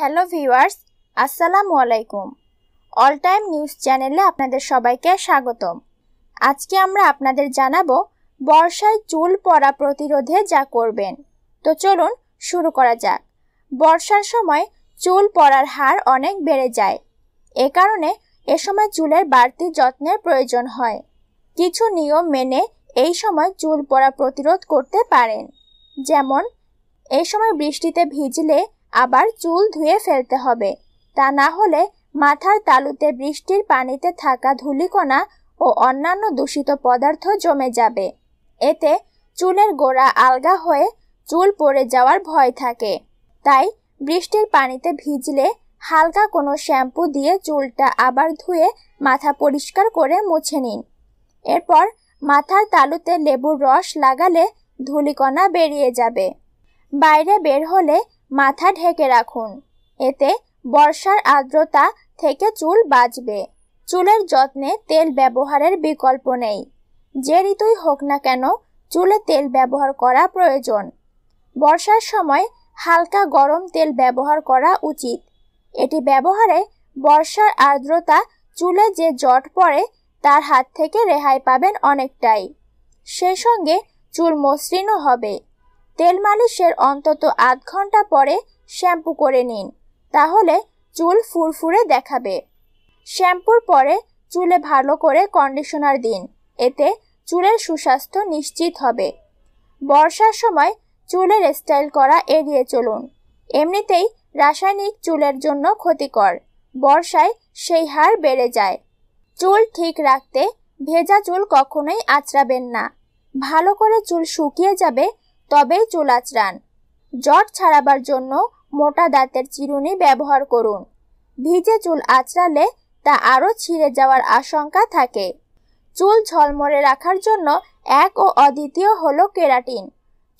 hello viewers আসসালামু আলাইকুম all time news চ্যানেলে আপনাদের সবাইকে স্বাগতম আজকে আমরা আপনাদের জানাবো বর্ষায় চুল পড়া প্রতিরোধে যা করবেন তো চলুন শুরু করা যাক বর্ষার সময় চুল পড়ার হার অনেক বেড়ে যায় এ কারণে এ সময় চুলের বাড়তি যত্নের প্রয়োজন হয় কিছু নিয়ম মেনে এই সময় চুল পড়া প্রতিরোধ করতে পারেন যেমন এই সময় বৃষ্টিতে ভিজলে আবার চুল ধুয়ে ফেলতে হবে তা না হলে মাথার তালুতে বৃষ্টির পানিতে থাকা ধুলিকণা ও অন্যান্য দূষিত পদার্থ জমে যাবে এতে চুলের গোড়া আলগা হয়ে চুল পড়ে যাওয়ার ভয় থাকে তাই বৃষ্টির পানিতে ভিজলে হালকা কোনো শ্যাম্পু দিয়ে চুলটা আবার ধুয়ে মাথা পরিষ্কার করে মুছে নিন এরপর মাথার তালুতে লেবুর রস লাগালে ধুলিকণা বেরিয়ে যাবে বাইরে বের হলে মাথা ঢেকে রাখুন এতে বর্ষার আর্দ্রতা থেকে চুল বাঁচবে চুলের যত্নে তেল ব্যবহারের বিকল্প নেই যে ঋতুই হোক না কেন চুলে তেল ব্যবহার করা প্রয়োজন বর্ষার সময় হালকা গরম তেল ব্যবহার করা উচিত এটি ব্যবহারে বর্ষার আর্দ্রতা চুলে যে জট পড়ে তার হাত থেকে রেহাই পাবেন অনেকটাই সেই সঙ্গে চুল মসৃণও হবে তেল মালিশের অন্তত আধ ঘন্টা পরে শ্যাম্পু করে নিন তাহলে চুল ফুরফুরে দেখাবে শ্যাম্পুর পরে চুলে ভালো করে কন্ডিশনার দিন এতে চুলের সুস্বাস্থ্য নিশ্চিত হবে বর্ষার সময় চুলের স্টাইল করা এড়িয়ে চলুন এমনিতেই রাসায়নিক চুলের জন্য ক্ষতিকর বর্ষায় সেই হার বেড়ে যায় চুল ঠিক রাখতে ভেজা চুল কখনোই আঁচড়াবেন না ভালো করে চুল শুকিয়ে যাবে তবেই চুল আচড়ান জট ছাড়াবার জন্য মোটা দাঁতের চিরুনি ব্যবহার করুন ভিজে চুল আঁচড়ালে তা আরও ছিঁড়ে যাওয়ার আশঙ্কা থাকে চুল ঝলমরে রাখার জন্য এক ও অদ্বিতীয় হলো কেরাটিন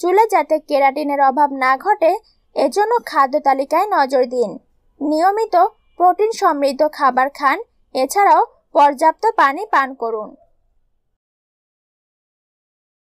চুলে যাতে কেরাটিনের অভাব না ঘটে এজন্য খাদ্য তালিকায় নজর দিন নিয়মিত প্রোটিন সমৃদ্ধ খাবার খান এছাড়াও পর্যাপ্ত পানি পান করুন